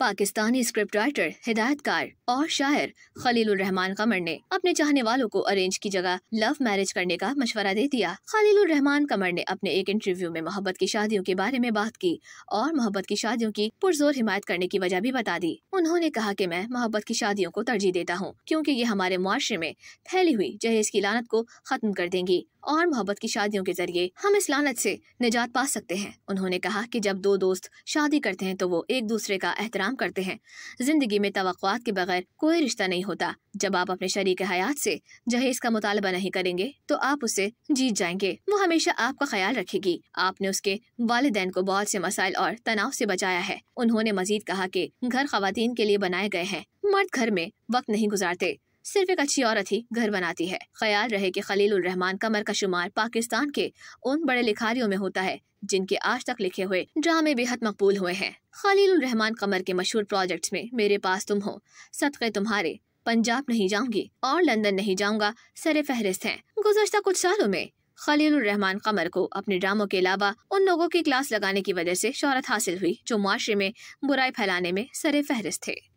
Pakistani script writer हिदायतकार और शायर खलील रहमान कमर ने अपने चाहने वालों को अरेंज की जगह लव मैरिज करने का मशवरा दे दिया खलील रहमान कमर ने अपने एक इंटरव्यू में मोहब्बत की शादियों के बारे में बात की और मोहब्बत की शादियों की पुरजोर हिमायत करने की वजह भी बता दी उन्होंने कहा की मैं मोहब्बत की शादियों को तरजीह देता हूँ क्यूँकी ये हमारे मुआरे में फैली हुई जहेज की लानत को खत्म कर देंगी और मोहब्बत की शादियों के जरिए हम इस लानत से निजात पा सकते हैं उन्होंने कहा कि जब दो दोस्त शादी करते हैं तो वो एक दूसरे का एहतराम करते हैं जिंदगी में तो के बगैर कोई रिश्ता नहीं होता जब आप अपने शरीक हयात से जहेज का मुतालबा नहीं करेंगे तो आप उसे जीत जाएंगे वो हमेशा आपका ख्याल रखेगी आपने उसके वालदेन को बहुत से मसाइल और तनाव से बचाया है उन्होंने मजीद कहा कि घर खुवान के लिए बनाए गए हैं मर्द घर में वक्त नहीं गुजारते सिर्फ एक अच्छी औरत ही घर बनाती है ख्याल रहे कि खलील उल रहमान कमर का शुमार पाकिस्तान के उन बड़े लिखारियों में होता है जिनके आज तक लिखे हुए ड्रामे बेहद मकबूल हुए हैं खलील उल रहमान कमर के मशहूर प्रोजेक्ट में मेरे पास तुम हो सदक तुम्हारे पंजाब नहीं जाऊंगी और लंदन नहीं जाऊंगा सरे फहरिस्त हैं गुजशत कुछ सालों में खलील रहमान कमर को अपने ड्रामों के अलावा उन लोगों की क्लास लगाने की वजह से शहरत हासिल हुई जो माशरे में बुराई फैलाने में सरे फहरिस्त थे